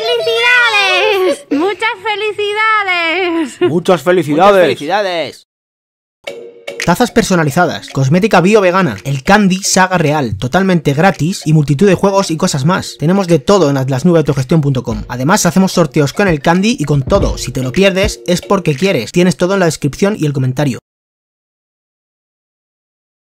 ¡Felicidades! ¡Muchas felicidades! ¡Muchas felicidades! ¡Muchas felicidades! Tazas personalizadas, cosmética bio-vegana, el Candy Saga Real, totalmente gratis y multitud de juegos y cosas más. Tenemos de todo en AtlasNubeautogestión.com. Además, hacemos sorteos con el Candy y con todo. Si te lo pierdes, es porque quieres. Tienes todo en la descripción y el comentario.